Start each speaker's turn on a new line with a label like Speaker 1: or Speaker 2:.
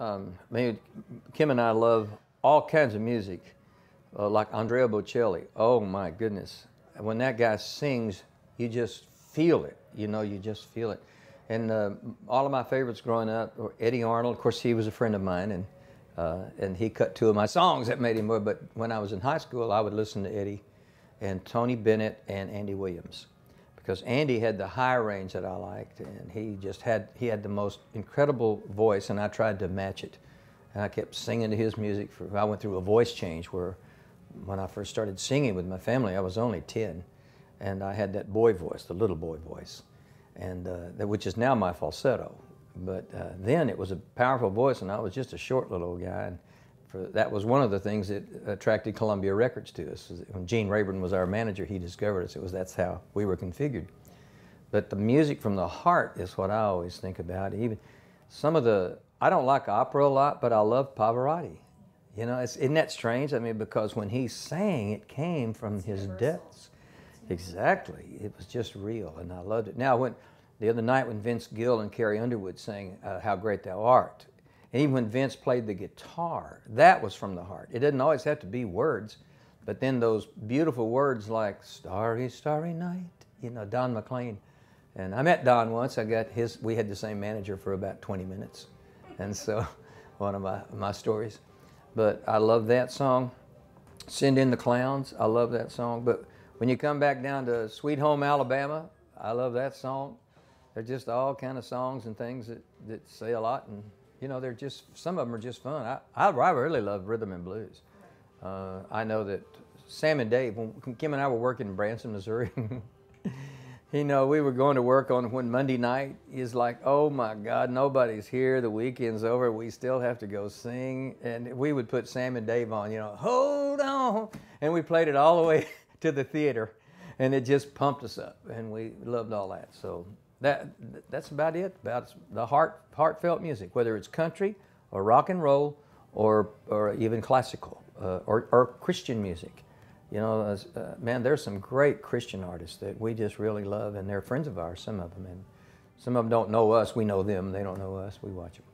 Speaker 1: um, me, Kim and I love all kinds of music, uh, like Andrea Bocelli. Oh my goodness. When that guy sings, you just feel it. You know, you just feel it. And uh, all of my favorites growing up were Eddie Arnold. Of course, he was a friend of mine, and, uh, and he cut two of my songs that made him more. But when I was in high school, I would listen to Eddie and Tony Bennett and Andy Williams because Andy had the high range that I liked, and he just had he had the most incredible voice, and I tried to match it, and I kept singing to his music. For I went through a voice change where, when I first started singing with my family, I was only ten, and I had that boy voice, the little boy voice, and uh, which is now my falsetto. But uh, then it was a powerful voice, and I was just a short little guy, and for, that was one of the things that attracted Columbia Records to us. When Gene Rayburn was our manager, he discovered us. It was that's how we were configured. But the music from the heart is what I always think about. Even some of the I don't like opera a lot, but I love Pavarotti. You know, isn't that strange? I mean, because when he sang, it came from it's his universal. depths. Exactly, it was just real, and I loved it. Now, when the other night when Vince Gill and Carrie Underwood sang uh, "How Great Thou Art," And even when Vince played the guitar, that was from the heart. It didn't always have to be words, but then those beautiful words like "Starry, Starry Night," you know, Don McLean. And I met Don once. I got his. We had the same manager for about 20 minutes, and so one of my my stories. But I love that song. Send in the clowns. I love that song. But when you come back down to Sweet Home Alabama, I love that song. They're just all kind of songs and things that, that say a lot and you know, they're just, some of them are just fun. I, I, I really love rhythm and blues. Uh, I know that Sam and Dave, when Kim and I were working in Branson, Missouri, you know, we were going to work on when Monday night is like, oh my God, nobody's here. The weekend's over. We still have to go sing. And we would put Sam and Dave on, you know, hold on. And we played it all the way to the theater. And it just pumped us up. And we loved all that. So that that's about it. About the heart heartfelt music, whether it's country or rock and roll or or even classical uh, or or Christian music. You know, uh, man, there's some great Christian artists that we just really love, and they're friends of ours. Some of them, and some of them don't know us. We know them. They don't know us. We watch them.